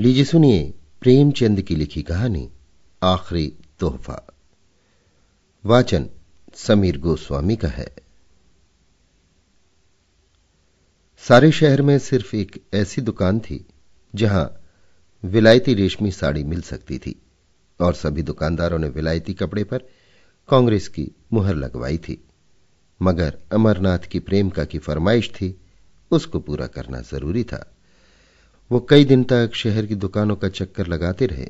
लीजिए सुनिए प्रेमचंद की लिखी कहानी आखिरी तोहफा वाचन समीर गोस्वामी का है सारे शहर में सिर्फ एक ऐसी दुकान थी जहां विलायती रेशमी साड़ी मिल सकती थी और सभी दुकानदारों ने विलायती कपड़े पर कांग्रेस की मुहर लगवाई थी मगर अमरनाथ की प्रेम का की फरमाइश थी उसको पूरा करना जरूरी था वो कई दिन तक शहर की दुकानों का चक्कर लगाते रहे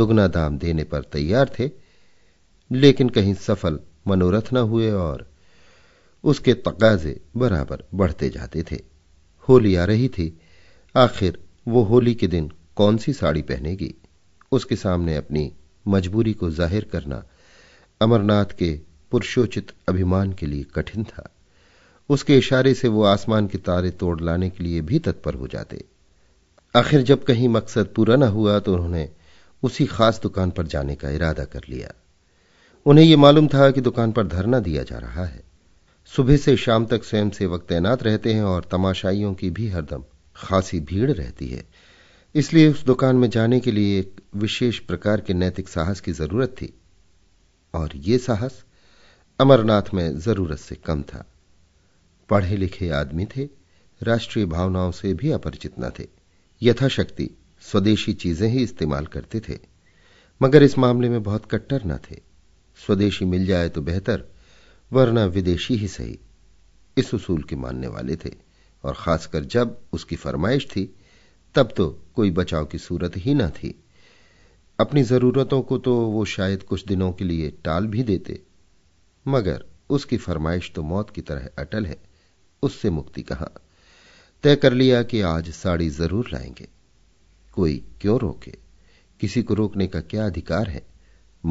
दुगना दाम देने पर तैयार थे लेकिन कहीं सफल मनोरथ न हुए और उसके तकाजे बराबर बढ़ते जाते थे होली आ रही थी आखिर वो होली के दिन कौन सी साड़ी पहनेगी उसके सामने अपनी मजबूरी को जाहिर करना अमरनाथ के पुरुषोचित अभिमान के लिए कठिन था उसके इशारे से वो आसमान के तारे तोड़ लाने के लिए भी तत्पर हो जाते आखिर जब कहीं मकसद पूरा न हुआ तो उन्होंने उसी खास दुकान पर जाने का इरादा कर लिया उन्हें यह मालूम था कि दुकान पर धरना दिया जा रहा है सुबह से शाम तक स्वयं सेवक तैनात रहते हैं और तमाशाइयों की भी हरदम खासी भीड़ रहती है इसलिए उस दुकान में जाने के लिए एक विशेष प्रकार के नैतिक साहस की जरूरत थी और ये साहस अमरनाथ में जरूरत से कम था पढ़े लिखे आदमी थे राष्ट्रीय भावनाओं से भी अपरिचित न थे यथाशक्ति स्वदेशी चीजें ही इस्तेमाल करते थे मगर इस मामले में बहुत कट्टर न थे स्वदेशी मिल जाए तो बेहतर वरना विदेशी ही सही इस उसूल के मानने वाले थे और खासकर जब उसकी फरमाइश थी तब तो कोई बचाव की सूरत ही न थी अपनी जरूरतों को तो वो शायद कुछ दिनों के लिए टाल भी देते मगर उसकी फरमाइश तो मौत की तरह अटल है उससे मुक्ति कहां तय कर लिया कि आज साड़ी जरूर लाएंगे कोई क्यों रोके किसी को रोकने का क्या अधिकार है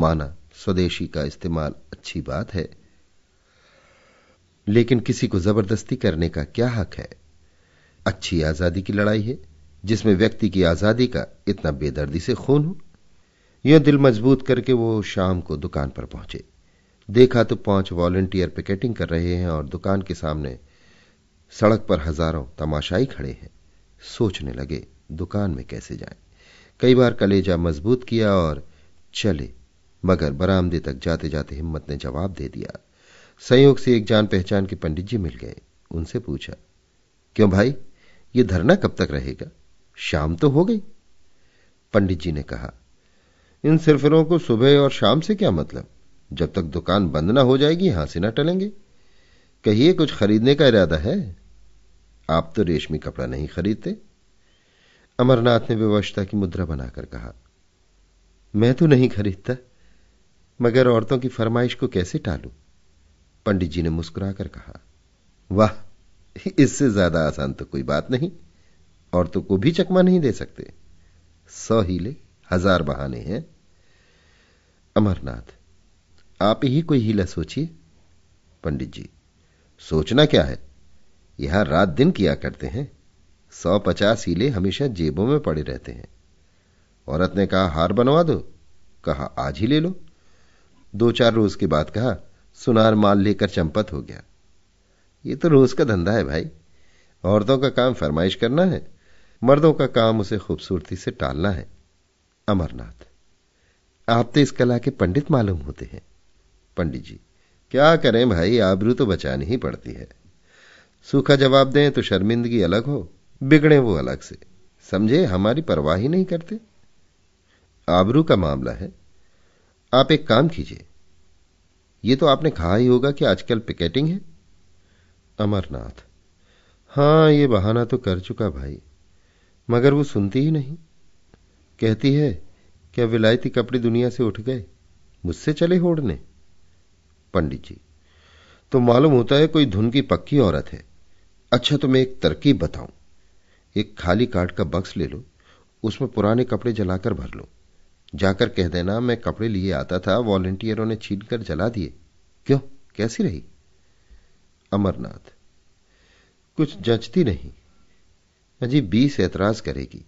माना स्वदेशी का इस्तेमाल अच्छी बात है लेकिन किसी को जबरदस्ती करने का क्या हक है अच्छी आजादी की लड़ाई है जिसमें व्यक्ति की आजादी का इतना बेदर्दी से खून हो यह दिल मजबूत करके वो शाम को दुकान पर पहुंचे देखा तो पांच वॉलेंटियर पिकेटिंग कर रहे हैं और दुकान के सामने सड़क पर हजारों तमाशाई खड़े हैं सोचने लगे दुकान में कैसे जाएं। कई बार कलेजा मजबूत किया और चले मगर बरामदे तक जाते जाते हिम्मत ने जवाब दे दिया संयोग से एक जान पहचान के पंडित जी मिल गए उनसे पूछा क्यों भाई ये धरना कब तक रहेगा शाम तो हो गई पंडित जी ने कहा इन सिरफिरों को सुबह और शाम से क्या मतलब जब तक दुकान बंद ना हो जाएगी यहां से ना टलेंगे कहिए कुछ खरीदने का इरादा है आप तो रेशमी कपड़ा नहीं खरीदते अमरनाथ ने विवशता की मुद्रा बनाकर कहा मैं तो नहीं खरीदता मगर औरतों की फरमाइश को कैसे टालू पंडित जी ने मुस्कुराकर कहा वाह इससे ज्यादा आसान तो कोई बात नहीं औरतों को भी चकमा नहीं दे सकते सौ हीले हजार बहाने हैं अमरनाथ आप ही कोई हीला सोचिए पंडित जी सोचना क्या है यहां रात दिन किया करते हैं सौ पचास हीले हमेशा जेबों में पड़े रहते हैं औरत ने कहा हार बनवा दो कहा आज ही ले लो दो चार रोज के बाद कहा सुनार माल लेकर चंपत हो गया ये तो रोज का धंधा है भाई औरतों का काम फरमाइश करना है मर्दों का काम उसे खूबसूरती से टालना है अमरनाथ आप तो इस कला के पंडित मालूम होते हैं पंडित जी क्या करें भाई आबरू तो बचानी ही पड़ती है सूखा जवाब दें तो शर्मिंदगी अलग हो बिगड़े वो अलग से समझे हमारी परवाह ही नहीं करते आबरू का मामला है आप एक काम कीजिए ये तो आपने कहा ही होगा कि आजकल पिकेटिंग है अमरनाथ हां ये बहाना तो कर चुका भाई मगर वो सुनती ही नहीं कहती है क्या विलायती कपड़े दुनिया से उठ गए मुझसे चले होड़ने पंडित जी तो मालूम होता है कोई धुन की पक्की औरत है अच्छा तो मैं एक तरकीब बताऊं एक खाली कार्ड का बक्स ले लो उसमें पुराने कपड़े जलाकर भर लो जाकर कह देना मैं कपड़े लिए आता था वॉलेंटियरों ने छीन कर जला दिए क्यों कैसी रही अमरनाथ कुछ जचती नहीं अजी बीस एतराज करेगी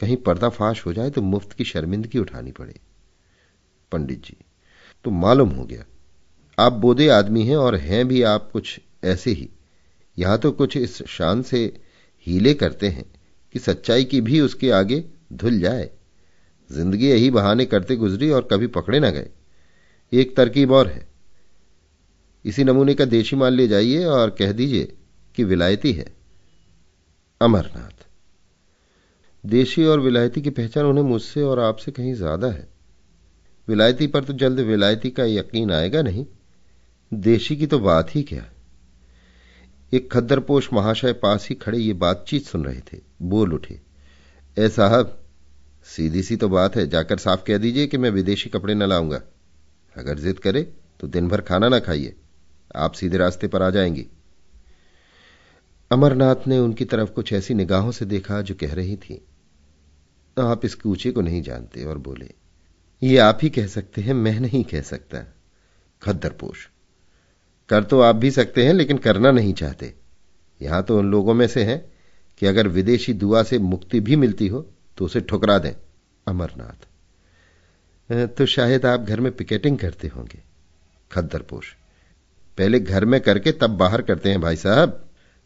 कहीं पर्दाफाश हो जाए तो मुफ्त की शर्मिंदगी उठानी पड़े पंडित जी तो मालूम हो गया आप बोधे आदमी हैं और हैं भी आप कुछ ऐसे ही यहां तो कुछ इस शान से हीले करते हैं कि सच्चाई की भी उसके आगे धुल जाए जिंदगी यही बहाने करते गुजरी और कभी पकड़े ना गए एक तरकीब और है इसी नमूने का देशी माल ले जाइए और कह दीजिए कि विलायती है अमरनाथ देशी और विलायती की पहचान उन्हें मुझसे और आपसे कहीं ज्यादा है विलायती पर तो जल्द विलायती का यकीन आएगा नहीं देशी की तो बात ही क्या एक खद्दरपोष महाशय पास ही खड़े ये बातचीत सुन रहे थे बोल उठे ए साहब सीधी सी तो बात है जाकर साफ कह दीजिए कि मैं विदेशी कपड़े न लाऊंगा अगर जिद करे तो दिन भर खाना ना खाइए आप सीधे रास्ते पर आ जाएंगी अमरनाथ ने उनकी तरफ कुछ ऐसी निगाहों से देखा जो कह रही थी आप इस कूचे को नहीं जानते और बोले ये आप ही कह सकते हैं मैं नहीं कह सकता खद्दरपोष कर तो आप भी सकते हैं लेकिन करना नहीं चाहते यहां तो उन लोगों में से हैं कि अगर विदेशी दुआ से मुक्ति भी मिलती हो तो उसे ठुकरा दें अमरनाथ तो शायद आप घर में पिकेटिंग करते होंगे खद्दरपोश पहले घर में करके तब बाहर करते हैं भाई साहब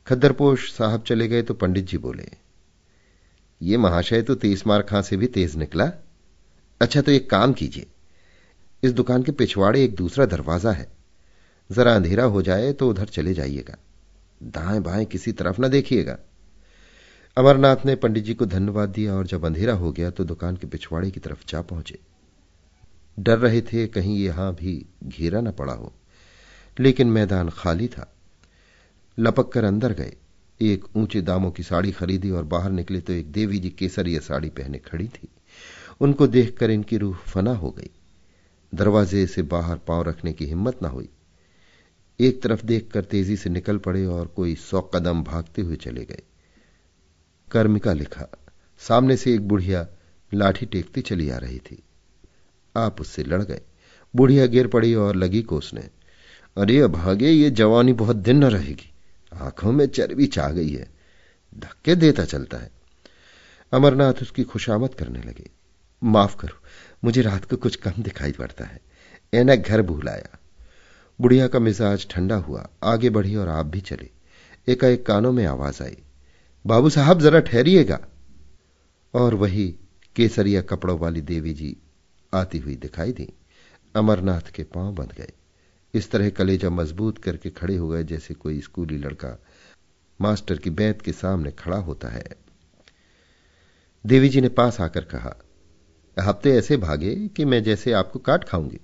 खद्दरपोश साहब चले गए तो पंडित जी बोले ये महाशय तो तेईस मार खां से भी तेज निकला अच्छा तो एक काम कीजिए इस दुकान के पिछवाड़े एक दूसरा दरवाजा है जरा अंधेरा हो जाए तो उधर चले जाइएगा दाएं बाएं किसी तरफ न देखिएगा अमरनाथ ने पंडित जी को धन्यवाद दिया और जब अंधेरा हो गया तो दुकान के पिछवाड़े की तरफ जा पहुंचे डर रहे थे कहीं यहां भी घेरा न पड़ा हो लेकिन मैदान खाली था लपक कर अंदर गए एक ऊंचे दामों की साड़ी खरीदी और बाहर निकले तो एक देवी जी केसरिया साड़ी पहने खड़ी थी उनको देखकर इनकी रूह फना हो गई दरवाजे से बाहर पांव रखने की हिम्मत न हुई एक तरफ देखकर तेजी से निकल पड़े और कोई सौ कदम भागते हुए चले गए कर्मिका लिखा सामने से एक बुढ़िया लाठी टेकती चली आ रही थी आप उससे लड़ गए बुढ़िया गिर पड़ी और लगी कोसने अरे भागे ये जवानी बहुत दिन न रहेगी आंखों में चर्बी चाह गई है धक्के देता चलता है अमरनाथ उसकी खुशामद करने लगे माफ करो मुझे रात को कुछ कम दिखाई पड़ता है एना घर भूलाया बुढ़िया का मिजाज ठंडा हुआ आगे बढ़ी और आप भी चले एकाएक कानों में आवाज आई बाबू साहब जरा ठहरिएगा और वही केसरिया कपड़ों वाली देवी जी आती हुई दिखाई दी अमरनाथ के पांव बंध गए इस तरह कलेजा मजबूत करके खड़े हो गए जैसे कोई स्कूली लड़का मास्टर की बैत के सामने खड़ा होता है देवी जी ने पास आकर कहा हफ्ते ऐसे भागे कि मैं जैसे आपको काट खाऊंगी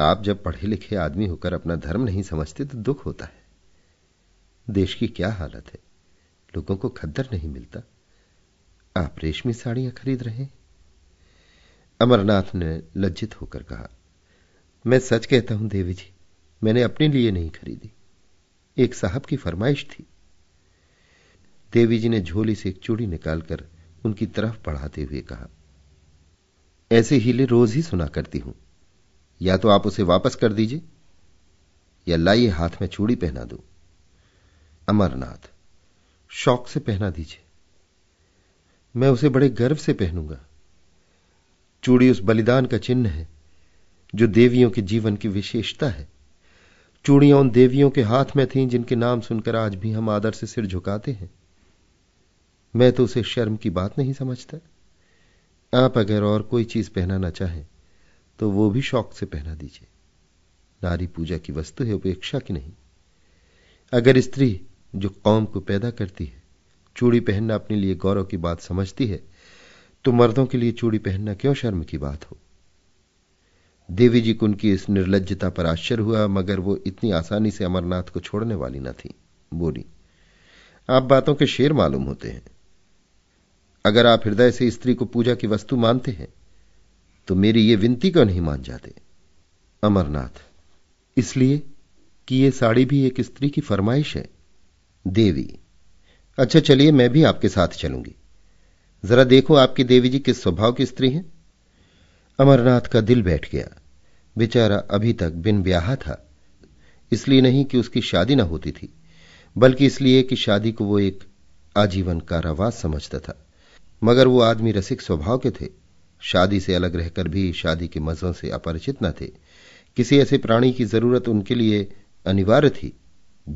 आप जब पढ़े लिखे आदमी होकर अपना धर्म नहीं समझते तो दुख होता है देश की क्या हालत है लोगों को खद्दर नहीं मिलता आप रेशमी साड़ियां खरीद रहे अमरनाथ ने लज्जित होकर कहा मैं सच कहता हूं देवी जी मैंने अपने लिए नहीं खरीदी एक साहब की फरमाइश थी देवी जी ने झोली से एक चूड़ी निकालकर उनकी तरफ बढ़ाते हुए कहा ऐसे हीले रोज ही सुना करती हूं या तो आप उसे वापस कर दीजिए या लाइए हाथ में चूड़ी पहना दो अमरनाथ शौक से पहना दीजिए मैं उसे बड़े गर्व से पहनूंगा चूड़ी उस बलिदान का चिन्ह है जो देवियों के जीवन की विशेषता है चूड़ियां उन देवियों के हाथ में थीं जिनके नाम सुनकर आज भी हम आदर से सिर झुकाते हैं मैं तो उसे शर्म की बात नहीं समझता आप अगर और कोई चीज पहनाना चाहें तो वो भी शौक से पहना दीजिए नारी पूजा की वस्तु है उपेक्षा की नहीं अगर स्त्री जो कौम को पैदा करती है चूड़ी पहनना अपने लिए गौरव की बात समझती है तो मर्दों के लिए चूड़ी पहनना क्यों शर्म की बात हो देवी जी को उनकी इस निर्लजता पर आश्चर्य हुआ मगर वो इतनी आसानी से अमरनाथ को छोड़ने वाली न थी बोली आप बातों के शेर मालूम होते हैं अगर आप हृदय से स्त्री को पूजा की वस्तु मानते हैं तो मेरी ये विनती क्यों नहीं मान जाते अमरनाथ इसलिए कि ये साड़ी भी एक स्त्री की फरमाइश है देवी अच्छा चलिए मैं भी आपके साथ चलूंगी जरा देखो आपकी देवी जी किस स्वभाव की स्त्री हैं अमरनाथ का दिल बैठ गया बेचारा अभी तक बिन ब्याह था इसलिए नहीं कि उसकी शादी ना होती थी बल्कि इसलिए कि शादी को वो एक आजीवन कारावास समझता था मगर वो आदमी रसिक स्वभाव के थे शादी से अलग रहकर भी शादी के मजों से अपरिचित न थे किसी ऐसे प्राणी की जरूरत उनके लिए अनिवार्य थी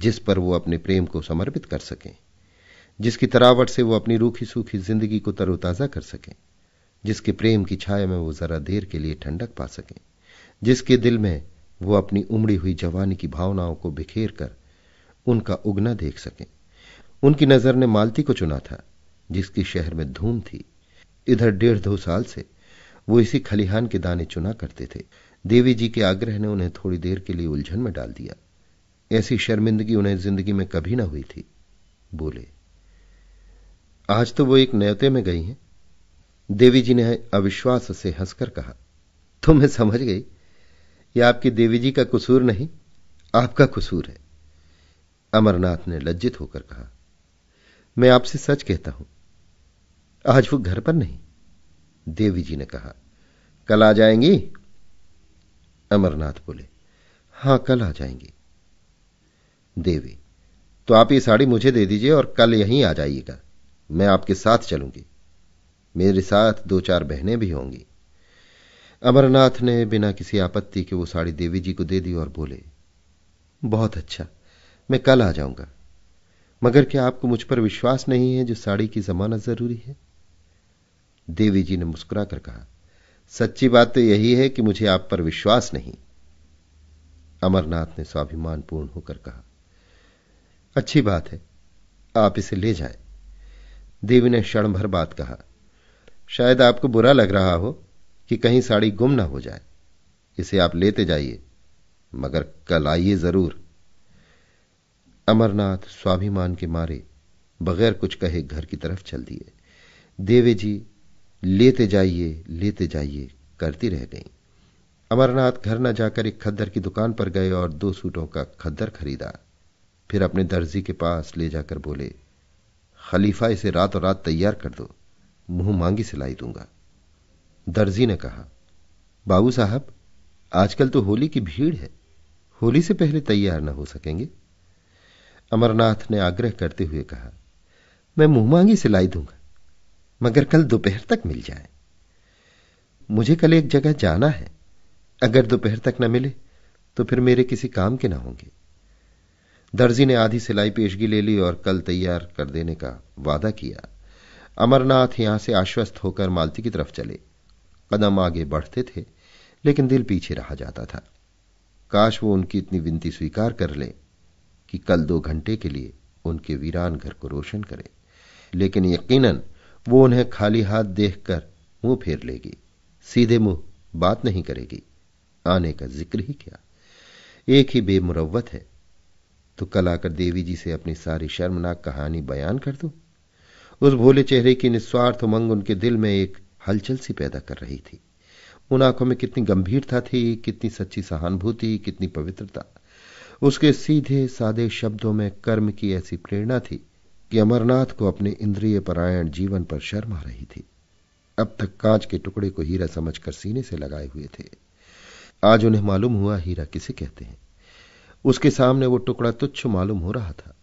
जिस पर वो अपने प्रेम को समर्पित कर सकें जिसकी तरावट से वो अपनी रूखी सूखी जिंदगी को तरोताजा कर सकें जिसके प्रेम की छाया में वो जरा देर के लिए ठंडक पा सकें जिसके दिल में वो अपनी उमड़ी हुई जवानी की भावनाओं को बिखेर कर उनका उगना देख सकें उनकी नजर ने मालती को चुना था जिसकी शहर में धूम थी इधर डेढ़ दो साल से वो इसी खलिहान के दाने चुना करते थे देवी जी के आग्रह ने उन्हें थोड़ी देर के लिए उलझन में डाल दिया ऐसी शर्मिंदगी उन्हें जिंदगी में कभी ना हुई थी बोले आज तो वो एक न्योते में गई हैं देवी जी ने अविश्वास से हंसकर कहा तो मैं समझ गई यह आपकी देवी जी का कसूर नहीं आपका कसूर है अमरनाथ ने लज्जित होकर कहा मैं आपसे सच कहता हूं आज वो घर पर नहीं देवी जी ने कहा कल आ जाएंगी अमरनाथ बोले हां कल आ जाएंगी देवी तो आप ये साड़ी मुझे दे दीजिए और कल यहीं आ जाइएगा मैं आपके साथ चलूंगी मेरे साथ दो चार बहनें भी होंगी अमरनाथ ने बिना किसी आपत्ति के वो साड़ी देवी जी को दे दी और बोले बहुत अच्छा मैं कल आ जाऊंगा मगर क्या आपको मुझ पर विश्वास नहीं है जो साड़ी की जमानत जरूरी है देवी जी ने मुस्कुराकर कहा सच्ची बात तो यही है कि मुझे आप पर विश्वास नहीं अमरनाथ ने स्वाभिमानपूर्ण होकर कहा अच्छी बात है आप इसे ले जाए देवी ने क्षण भर बात कहा शायद आपको बुरा लग रहा हो कि कहीं साड़ी गुम ना हो जाए इसे आप लेते जाइए मगर कल आइए जरूर अमरनाथ स्वाभिमान के मारे बगैर कुछ कहे घर की तरफ चल दिए देवी जी लेते जाइए लेते जाइए करती रह गई अमरनाथ घर न जाकर एक खद्दर की दुकान पर गए और दो सूटों का खद्दर खरीदा फिर अपने दर्जी के पास ले जाकर बोले खलीफा इसे रात और रात तैयार कर दो मुंह मांगी सिलाई दूंगा दर्जी ने कहा बाबू साहब आजकल तो होली की भीड़ है होली से पहले तैयार न हो सकेंगे अमरनाथ ने आग्रह करते हुए कहा मैं मुंह मांगी सिलाई दूंगा मगर कल दोपहर तक मिल जाए मुझे कल एक जगह जाना है अगर दोपहर तक न मिले तो फिर मेरे किसी काम के ना होंगे दर्जी ने आधी सिलाई पेशगी ले ली और कल तैयार कर देने का वादा किया अमरनाथ यहां से आश्वस्त होकर मालती की तरफ चले कदम आगे बढ़ते थे लेकिन दिल पीछे रहा जाता था काश वो उनकी इतनी विनती स्वीकार कर ले कि कल दो घंटे के लिए उनके वीरान घर को रोशन करे लेकिन यकीनन वो उन्हें खाली हाथ देखकर मुंह फेर लेगी सीधे मुंह बात नहीं करेगी आने का जिक्र ही क्या एक ही बेमुरवत है तो कल आकर देवी जी से अपनी सारी शर्मनाक कहानी बयान कर दो उस भोले चेहरे की निस्वार्थ उमंग उनके दिल में एक हलचल सी पैदा कर रही थी उन आंखों में कितनी गंभीरता थी कितनी सच्ची सहानुभूति कितनी पवित्रता उसके सीधे सादे शब्दों में कर्म की ऐसी प्रेरणा थी कि अमरनाथ को अपने इंद्रिय परायण जीवन पर शर्म आ रही थी अब तक कांच के टुकड़े को हीरा समझकर सीने से लगाए हुए थे आज उन्हें मालूम हुआ हीरा किसे कहते हैं उसके सामने वो टुकड़ा तुच्छ मालूम हो रहा था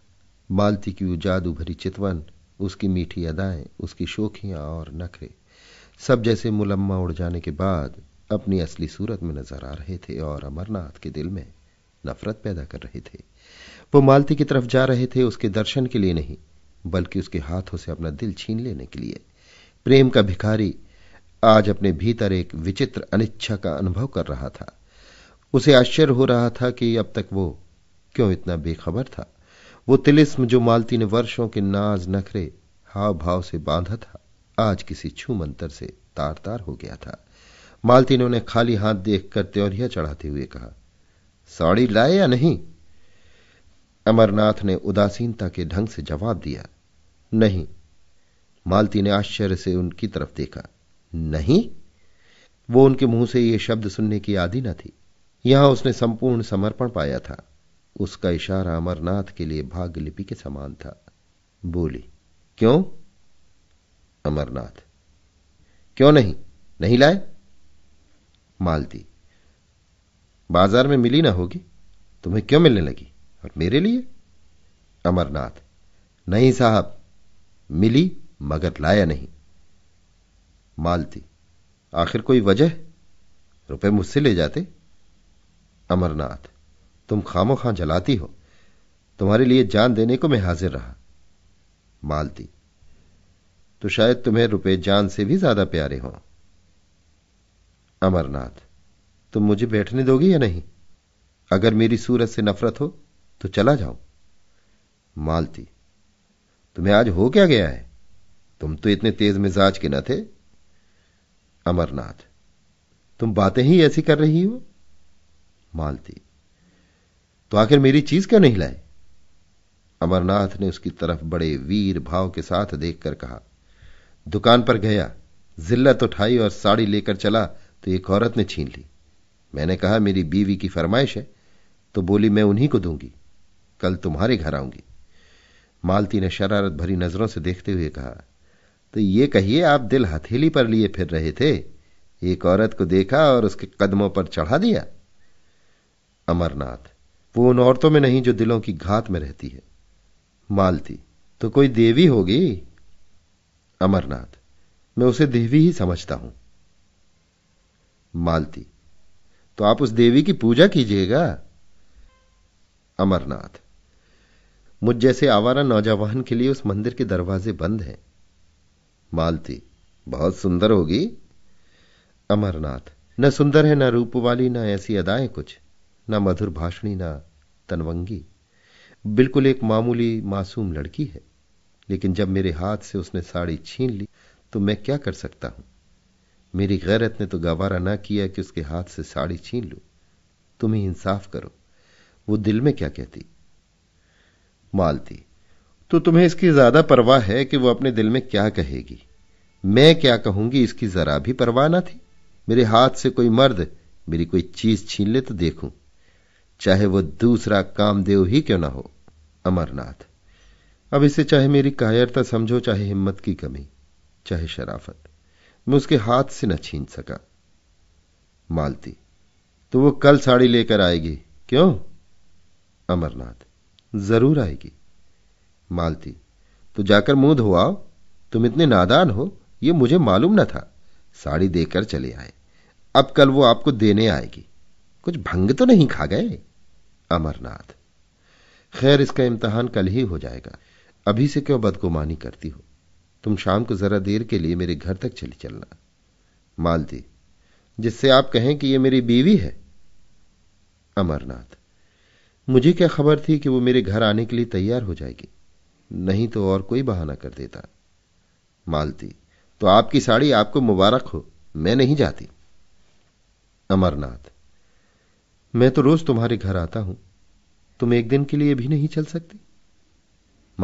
मालती की जादू भरी चितवन उसकी मीठी अदाएं उसकी शोखियां और नखरे सब जैसे मुलम्मा उड़ जाने के बाद अपनी असली सूरत में नजर आ रहे थे और अमरनाथ के दिल में नफरत पैदा कर रहे थे वो मालती की तरफ जा रहे थे उसके दर्शन के लिए नहीं बल्कि उसके हाथों से अपना दिल छीन लेने के लिए प्रेम का भिखारी आज अपने भीतर एक विचित्र अनिच्छा का अनुभव कर रहा था उसे आश्चर्य हो रहा था कि अब तक वो क्यों इतना बेखबर था वो तिलिस्म जो मालती ने वर्षों के नाज नखरे हाव भाव से बांधा था आज किसी छू मंतर से तार तार हो गया था मालती ने उन्हें खाली हाथ देखकर त्योरिया चढ़ाते हुए कहा साड़ी लाए या नहीं अमरनाथ ने उदासीनता के ढंग से जवाब दिया नहीं मालती ने आश्चर्य से उनकी तरफ देखा नहीं वो उनके मुंह से ये शब्द सुनने की आदि न थी यहां उसने संपूर्ण समर्पण पाया था उसका इशारा अमरनाथ के लिए भाग्य लिपि के समान था बोली क्यों अमरनाथ क्यों नहीं नहीं लाए मालती बाजार में मिली ना होगी तुम्हें क्यों मिलने लगी और मेरे लिए अमरनाथ नहीं साहब मिली मगर लाया नहीं मालती आखिर कोई वजह रुपए मुझसे ले जाते अमरनाथ तुम खामो खां जलाती हो तुम्हारे लिए जान देने को मैं हाजिर रहा मालती तो शायद तुम्हें रुपए जान से भी ज्यादा प्यारे हों अमरनाथ तुम मुझे बैठने दोगे या नहीं अगर मेरी सूरत से नफरत हो तो चला जाओ मालती तुम्हें आज हो क्या गया है तुम तो इतने तेज मिजाज के न थे अमरनाथ तुम बातें ही ऐसी कर रही हो मालती तो आखिर मेरी चीज क्यों नहीं लाए अमरनाथ ने उसकी तरफ बड़े वीर भाव के साथ देखकर कहा दुकान पर गया जिल्लत उठाई और साड़ी लेकर चला तो एक औरत ने छीन ली मैंने कहा मेरी बीवी की फरमाइश है तो बोली मैं उन्हीं को दूंगी कल तुम्हारे घर आऊंगी मालती ने शरारत भरी नजरों से देखते हुए कहा तो ये कहिए आप दिल हथेली पर लिए फिर रहे थे एक औरत को देखा और उसके कदमों पर चढ़ा दिया अमरनाथ वो उन औरतों में नहीं जो दिलों की घात में रहती है मालती तो कोई देवी होगी अमरनाथ मैं उसे देवी ही समझता हूं मालती तो आप उस देवी की पूजा कीजिएगा अमरनाथ मुझ जैसे आवारा नौजवान के लिए उस मंदिर के दरवाजे बंद हैं मालती बहुत सुंदर होगी अमरनाथ न सुंदर है न रूप वाली न ऐसी अदाएं कुछ न मधुर भाषणी न तनवंगी बिल्कुल एक मामूली मासूम लड़की है लेकिन जब मेरे हाथ से उसने साड़ी छीन ली तो मैं क्या कर सकता हूं मेरी गैरत ने तो गवारा ना किया कि उसके हाथ से साड़ी छीन लू तुम ही इंसाफ करो वो दिल में क्या कहती मालती तो तुम्हें इसकी ज्यादा परवाह है कि वो अपने दिल में क्या कहेगी मैं क्या कहूंगी इसकी जरा भी परवाह ना थी मेरे हाथ से कोई मर्द मेरी कोई चीज छीन ले तो देखूं चाहे वो दूसरा कामदेव ही क्यों ना हो अमरनाथ अब इसे चाहे मेरी कायरता समझो चाहे हिम्मत की कमी चाहे शराफत मैं उसके हाथ से न छीन सका मालती तो वो कल साड़ी लेकर आएगी क्यों अमरनाथ जरूर आएगी मालती तो जाकर मुंह धोआओ तुम इतने नादान हो यह मुझे मालूम न था साड़ी देकर चले आए अब कल वो आपको देने आएगी कुछ भंग तो नहीं खा गए अमरनाथ खैर इसका इम्तहान कल ही हो जाएगा अभी से क्यों बदगुमानी करती हो तुम शाम को जरा देर के लिए मेरे घर तक चली चलना मालती जिससे आप कहें कि यह मेरी बीवी है अमरनाथ मुझे क्या खबर थी कि वो मेरे घर आने के लिए तैयार हो जाएगी नहीं तो और कोई बहाना कर देता मालती तो आपकी साड़ी आपको मुबारक हो मैं नहीं जाती अमरनाथ मैं तो रोज तुम्हारे घर आता हूं तुम एक दिन के लिए भी नहीं चल सकती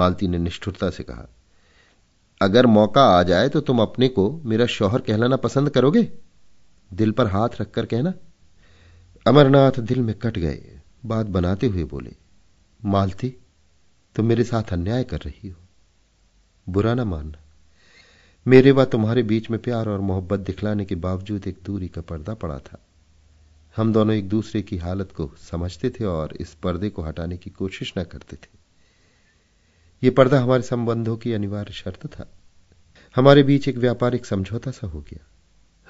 मालती ने निष्ठुरता से कहा अगर मौका आ जाए तो तुम अपने को मेरा शौहर कहलाना पसंद करोगे दिल पर हाथ रखकर कहना अमरनाथ दिल में कट गए बात बनाते हुए बोले मालती तुम मेरे साथ अन्याय कर रही हो बुरा ना मानना मेरे व तुम्हारे बीच में प्यार और मोहब्बत दिखलाने के बावजूद एक दूरी का पर्दा पड़ा था हम दोनों एक दूसरे की हालत को समझते थे और इस पर्दे को हटाने की कोशिश न करते थे ये पर्दा हमारे संबंधों की अनिवार्य शर्त था हमारे बीच एक व्यापारिक समझौता सा हो गया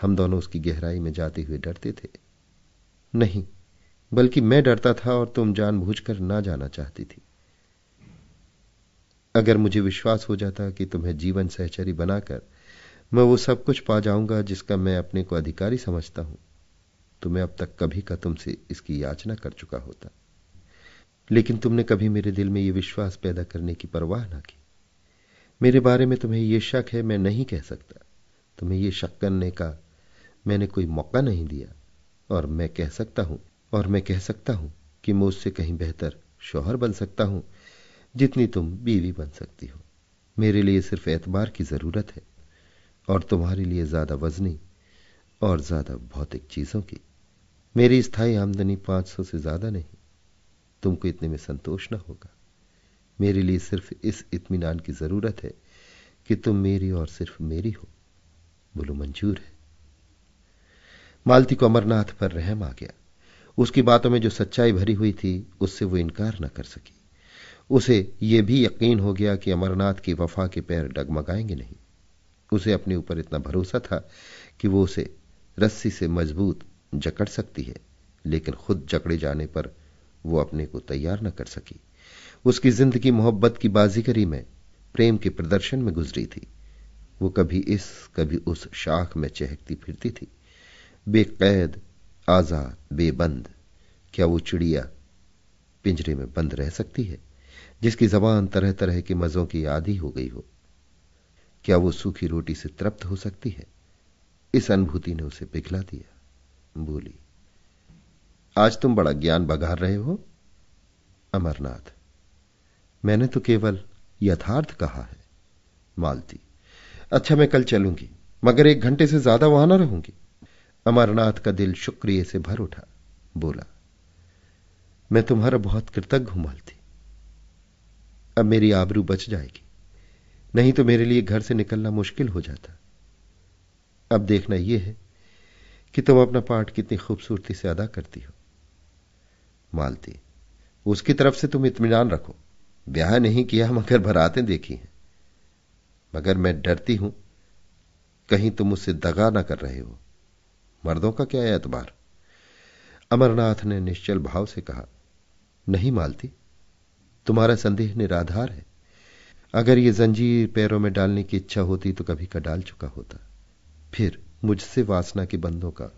हम दोनों उसकी गहराई में जाते हुए डरते थे नहीं बल्कि मैं डरता था और तुम जानबूझकर ना जाना चाहती थी अगर मुझे विश्वास हो जाता कि तुम्हें जीवन सहचरी बनाकर मैं वो सब कुछ पा जाऊंगा जिसका मैं अपने को अधिकारी समझता हूं तो मैं अब तक कभी का तुमसे इसकी याचना कर चुका होता लेकिन तुमने कभी मेरे दिल में यह विश्वास पैदा करने की परवाह ना की मेरे बारे में तुम्हें यह शक है मैं नहीं कह सकता तुम्हें यह शक करने का मैंने कोई मौका नहीं दिया और मैं कह सकता हूं और मैं कह सकता हूं कि मैं उससे कहीं बेहतर शोहर बन सकता हूं जितनी तुम बीवी बन सकती हो मेरे लिए सिर्फ एतबार की जरूरत है और तुम्हारे लिए ज्यादा वजनी और ज्यादा भौतिक चीजों की मेरी स्थायी आमदनी पांच सौ से ज्यादा नहीं तुमको इतने में संतोष ना होगा मेरे लिए सिर्फ इस इत्मीनान की जरूरत है कि तुम मेरी और सिर्फ मेरी हो बोलो मंजूर है मालती को अमरनाथ पर रहम आ गया उसकी बातों में जो सच्चाई भरी हुई थी उससे वो इनकार न कर सकी उसे यह भी यकीन हो गया कि अमरनाथ की वफा के पैर डगमगाएंगे नहीं उसे अपने ऊपर इतना भरोसा था कि वो उसे रस्सी से मजबूत जकड़ सकती है लेकिन खुद जकड़े जाने पर वो अपने को तैयार न कर सकी उसकी जिंदगी मोहब्बत की बाजीगरी में प्रेम के प्रदर्शन में गुजरी थी वो कभी इस कभी उस शाख में चहकती फिरती थी बेकैद आजाद बेबंद क्या वो चिड़िया पिंजरे में बंद रह सकती है जिसकी जबान तरह तरह के मजों की आदि हो गई हो क्या वो सूखी रोटी से तृप्त हो सकती है इस अनुभूति ने उसे पिघला दिया बोली आज तुम बड़ा ज्ञान बघार रहे हो अमरनाथ मैंने तो केवल यथार्थ कहा है मालती अच्छा मैं कल चलूंगी मगर एक घंटे से ज्यादा वहां ना रहूंगी अमरनाथ का दिल शुक्रिय से भर उठा बोला मैं तुम्हारा बहुत कृतज्ञ हूं मालती अब मेरी आबरू बच जाएगी नहीं तो मेरे लिए घर से निकलना मुश्किल हो जाता अब देखना यह है कि तुम अपना पाठ कितनी खूबसूरती से अदा करती हो मालती उसकी तरफ से तुम इतमान रखो ब्याह नहीं किया मगर बरातें देखी हैं मगर मैं डरती हूं कहीं तुम उससे दगा ना कर रहे हो मर्दों का क्या एतबार अमरनाथ ने निश्चल भाव से कहा नहीं मालती तुम्हारा संदेह निराधार है अगर ये जंजीर पैरों में डालने की इच्छा होती तो कभी का डाल चुका होता फिर मुझसे वासना के बंदों का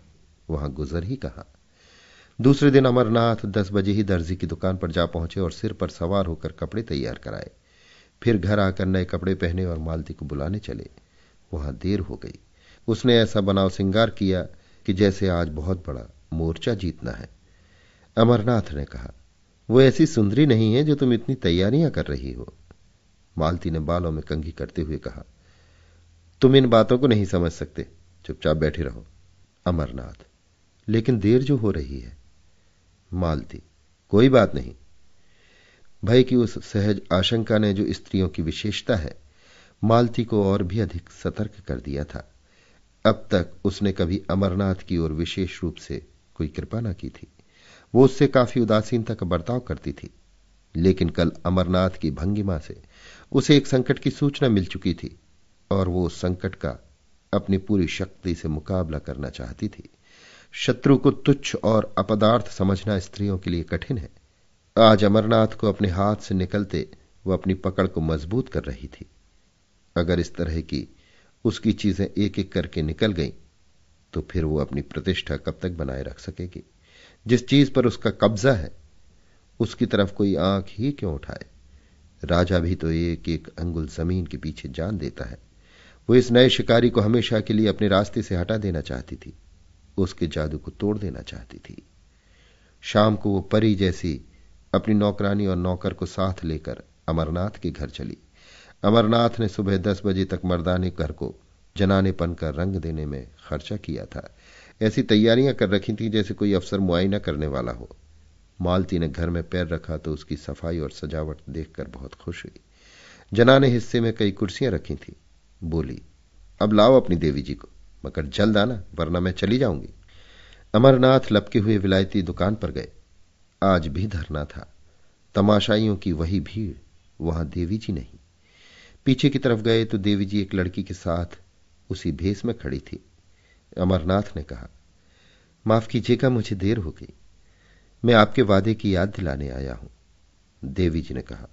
वहां गुजर ही कहा दूसरे दिन अमरनाथ दस बजे ही दर्जी की दुकान पर जा पहुंचे और सिर पर सवार होकर कपड़े तैयार कराए फिर घर आकर नए कपड़े पहने और मालती को बुलाने चले वहां देर हो गई उसने ऐसा बनाव सिंगार किया कि जैसे आज बहुत बड़ा मोर्चा जीतना है अमरनाथ ने कहा वो ऐसी सुंदरी नहीं है जो तुम इतनी तैयारियां कर रही हो मालती ने बालों में कंघी करते हुए कहा तुम इन बातों को नहीं समझ सकते चुपचाप बैठे रहो अमरनाथ लेकिन देर जो हो रही है मालती कोई बात नहीं भय की उस सहज आशंका ने जो स्त्रियों की विशेषता है मालती को और भी अधिक सतर्क कर दिया था अब तक उसने कभी अमरनाथ की ओर विशेष रूप से कोई कृपा न की थी वो उससे काफी उदासीनता का बर्ताव करती थी लेकिन कल अमरनाथ की भंगिमा से उसे एक संकट की सूचना मिल चुकी थी और वो उस संकट का अपनी पूरी शक्ति से मुकाबला करना चाहती थी शत्रु को तुच्छ और अपदार्थ समझना स्त्रियों के लिए कठिन है आज अमरनाथ को अपने हाथ से निकलते वह अपनी पकड़ को मजबूत कर रही थी अगर इस तरह की उसकी चीजें एक एक करके निकल गईं तो फिर वो अपनी प्रतिष्ठा कब तक बनाए रख सकेगी जिस चीज पर उसका कब्जा है उसकी तरफ कोई आंख ही क्यों उठाए राजा भी तो एक एक अंगुल जमीन के पीछे जान देता है वो इस नए शिकारी को हमेशा के लिए अपने रास्ते से हटा देना चाहती थी उसके जादू को तोड़ देना चाहती थी शाम को वो परी जैसी अपनी नौकरानी और नौकर को साथ लेकर अमरनाथ के घर चली अमरनाथ ने सुबह दस बजे तक मर्दाने घर को जनानेपन का रंग देने में खर्चा किया था ऐसी तैयारियां कर रखी थी जैसे कोई अफसर मुआयना करने वाला हो मालती ने घर में पैर रखा तो उसकी सफाई और सजावट देखकर बहुत खुश हुई जनाने हिस्से में कई कुर्सियां रखी थी बोली अब लाओ अपनी देवी जी को मगर जल्द आना वरना मैं चली जाऊंगी अमरनाथ लपके हुए विलायती दुकान पर गए आज भी धरना था तमाशाइयों की वही भीड़ वहां देवी जी नहीं पीछे की तरफ गए तो देवी जी एक लड़की के साथ उसी भेस में खड़ी थी अमरनाथ ने कहा माफ कीजिएगा मुझे देर हो गई मैं आपके वादे की याद दिलाने आया हूं देवी जी ने कहा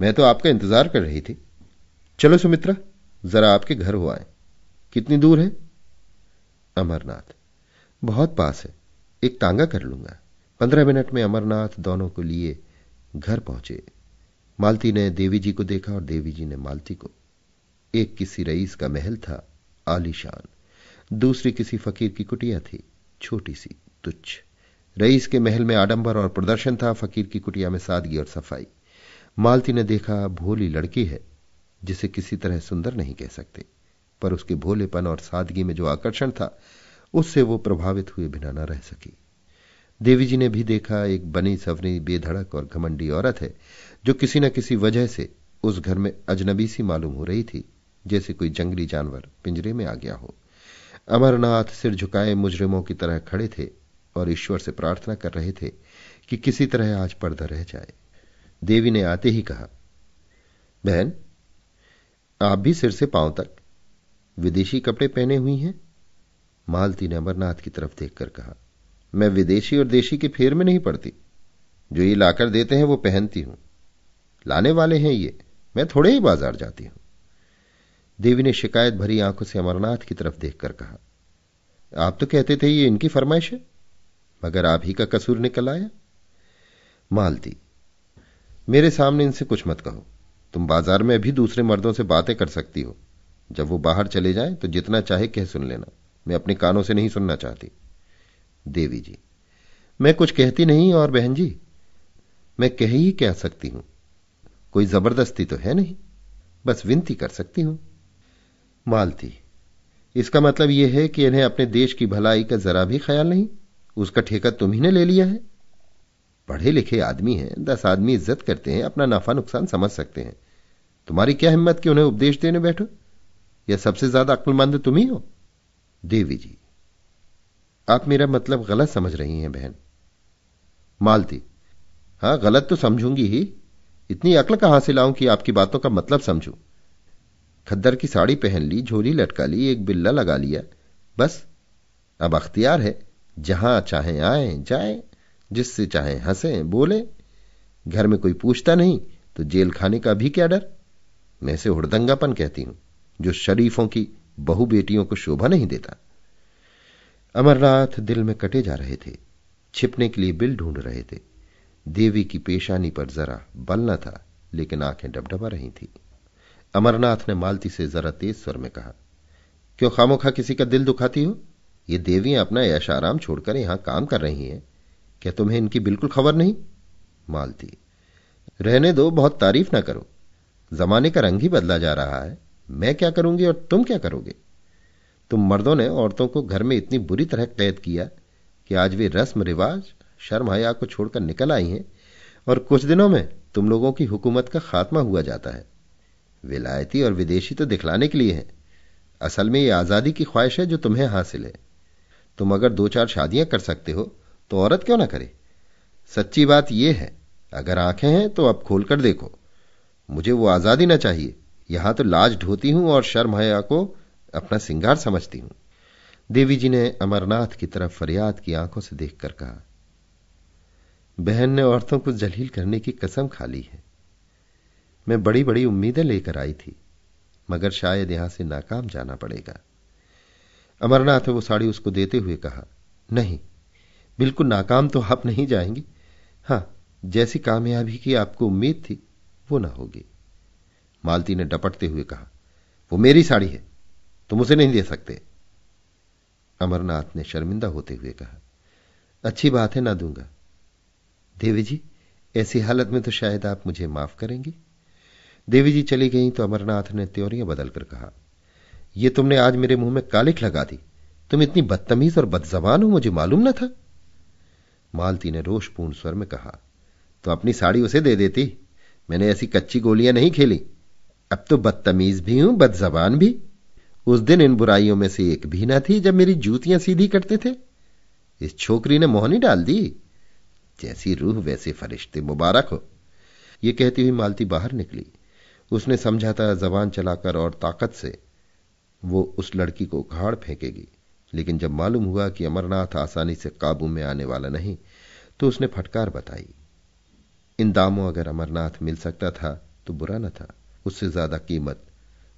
मैं तो आपका इंतजार कर रही थी चलो सुमित्रा जरा आपके घर हो आए कितनी दूर है अमरनाथ बहुत पास है एक तांगा कर लूंगा पंद्रह मिनट में अमरनाथ दोनों को लिए घर पहुंचे मालती ने देवी जी को देखा और देवी जी ने मालती को एक किसी रईस का महल था आलीशान दूसरी किसी फकीर की कुटिया थी छोटी सी तुच्छ रईस के महल में आडंबर और प्रदर्शन था फकीर की कुटिया में सादगी और सफाई मालती ने देखा भोली लड़की है जिसे किसी तरह सुंदर नहीं कह सकते पर उसके भोलेपन और सादगी में जो आकर्षण था उससे वो प्रभावित हुए बिना न रह सकी देवी जी ने भी देखा एक बनी सवनी बेधड़क और घमंडी औरत है जो किसी न किसी वजह से उस घर में अजनबी सी मालूम हो रही थी जैसे कोई जंगली जानवर पिंजरे में आ गया हो अमरनाथ सिर झुकाए मुजरिमों की तरह खड़े थे और ईश्वर से प्रार्थना कर रहे थे कि किसी तरह आज पर्दा रह जाए देवी ने आते ही कहा बहन आप भी सिर से पांव तक विदेशी कपड़े पहने हुई हैं मालती ने अमरनाथ की तरफ देखकर कहा मैं विदेशी और देशी के फेर में नहीं पड़ती जो ये लाकर देते हैं वो पहनती हूं लाने वाले हैं ये मैं थोड़े ही बाजार जाती हूं देवी ने शिकायत भरी आंखों से अमरनाथ की तरफ देखकर कहा आप तो कहते थे ये इनकी फरमाइश है मगर आप ही का कसूर निकल आया मालती मेरे सामने इनसे कुछ मत कहो तुम बाजार में अभी दूसरे मर्दों से बातें कर सकती हो जब वो बाहर चले जाएं तो जितना चाहे कह सुन लेना मैं अपने कानों से नहीं सुनना चाहती देवी जी मैं कुछ कहती नहीं और बहन जी मैं कह ही कह सकती हूं कोई जबरदस्ती तो है नहीं बस विनती कर सकती हूं मालती इसका मतलब यह है कि इन्हें अपने देश की भलाई का जरा भी ख्याल नहीं उसका ठेका तुम्ही ले लिया है पढ़े लिखे आदमी हैं दस आदमी इज्जत करते हैं अपना नफा नुकसान समझ सकते हैं तुम्हारी क्या हिम्मत कि उन्हें उपदेश देने बैठो यह सबसे ज्यादा अक्लमंद तुम ही हो देवी जी आप मेरा मतलब गलत समझ रही हैं बहन मालती हां गलत तो समझूंगी ही इतनी अकल कहां से लाऊं कि आपकी बातों का मतलब समझू खद्दर की साड़ी पहन ली झोली लटका ली एक बिल्ला लगा लिया बस अब अख्तियार है जहां चाहे आए जाए जिससे चाहे हंसे बोले घर में कोई पूछता नहीं तो जेल खाने का भी क्या डर मैं से हुड़दंगापन कहती हूं जो शरीफों की बहु बेटियों को शोभा नहीं देता अमरनाथ दिल में कटे जा रहे थे छिपने के लिए बिल ढूंढ रहे थे देवी की पेशानी पर जरा बल न था लेकिन आंखें डबडबा रही थी अमरनाथ ने मालती से जरा तेज स्वर में कहा क्यों खामोखा किसी का दिल दुखाती हो ये देवियां अपना ऐश आराम छोड़कर यहां काम कर रही हैं क्या तुम्हें इनकी बिल्कुल खबर नहीं मालती रहने दो बहुत तारीफ ना करो जमाने का रंग ही बदला जा रहा है मैं क्या करूंगी और तुम क्या करोगे तुम मर्दों ने औरतों को घर में इतनी बुरी तरह कैद किया कि आज वे रस्म रिवाज शर्म हया को छोड़कर निकल आई हैं और कुछ दिनों में तुम लोगों की हुकूमत का खात्मा हुआ जाता है विलायती और विदेशी तो दिखलाने के लिए है असल में ये आजादी की ख्वाहिश है जो तुम्हें हासिल है तुम अगर दो चार शादियां कर सकते हो तो औरत क्यों ना करे सच्ची बात यह है अगर आंखें हैं तो अब खोलकर देखो मुझे वो आजादी ना चाहिए यहां तो लाज ढोती हूं और शर्म हया को अपना सिंगार समझती हूं देवी जी ने अमरनाथ की तरफ फरियाद की आंखों से देखकर कहा बहन ने औरतों को जलील करने की कसम खा ली है मैं बड़ी बड़ी उम्मीदें लेकर आई थी मगर शायद यहां से नाकाम जाना पड़ेगा अमरनाथ वो साड़ी उसको देते हुए कहा नहीं बिल्कुल नाकाम तो आप नहीं जाएंगी हां जैसी कामयाबी की आपको उम्मीद थी वो ना होगी मालती ने डपटते हुए कहा वो मेरी साड़ी है तुम उसे नहीं दे सकते अमरनाथ ने शर्मिंदा होते हुए कहा अच्छी बात है ना दूंगा देवी जी ऐसी हालत में तो शायद आप मुझे माफ करेंगी देवी जी चली गई तो अमरनाथ ने त्योरियां बदलकर कहा यह तुमने आज मेरे मुंह में कालिख लगा दी तुम इतनी बदतमीज और बदजबान हो मुझे मालूम ना था मालती ने रोषपूर्ण स्वर में कहा तो अपनी साड़ी उसे दे देती मैंने ऐसी कच्ची गोलियां नहीं खेली अब तो बदतमीज भी हूं बदजबान भी उस दिन इन बुराइयों में से एक भी ना थी जब मेरी जूतियां सीधी करते थे इस छोकरी ने मोहनी डाल दी जैसी रूह वैसे फरिश्ते मुबारक हो यह कहती हुई मालती बाहर निकली उसने समझा था जबान चलाकर और ताकत से वो उस लड़की को उखाड़ फेंकेगी लेकिन जब मालूम हुआ कि अमरनाथ आसानी से काबू में आने वाला नहीं तो उसने फटकार बताई इन दामों अगर अमरनाथ मिल सकता था तो बुरा न था उससे ज्यादा कीमत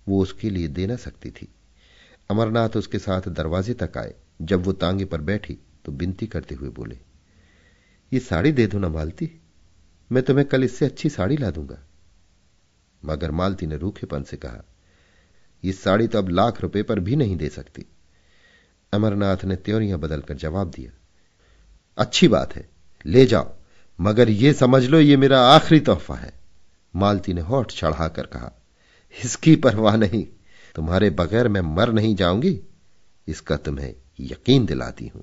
वो उसके लिए दे सकती थी अमरनाथ उसके साथ दरवाजे तक आए जब वो तांगे पर बैठी तो बिनती करते हुए बोले ये साड़ी दे दो ना मालती मैं तुम्हें कल इससे अच्छी साड़ी ला दूंगा मगर मालती ने रूखेपन से कहा यह साड़ी तो अब लाख रुपए पर भी नहीं दे सकती अमरनाथ ने त्योरियां बदलकर जवाब दिया अच्छी बात है ले जाओ मगर यह समझ लो ये मेरा आखिरी तोहफा है मालती ने होठ चढ़ाकर कहा इसकी परवाह नहीं तुम्हारे बगैर मैं मर नहीं जाऊंगी इसका तुम्हें यकीन दिलाती हूं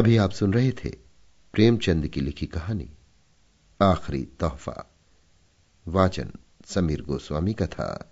अभी आप सुन रहे थे प्रेमचंद की लिखी कहानी आखिरी तोहफा वाचन समीर गोस्वामी का था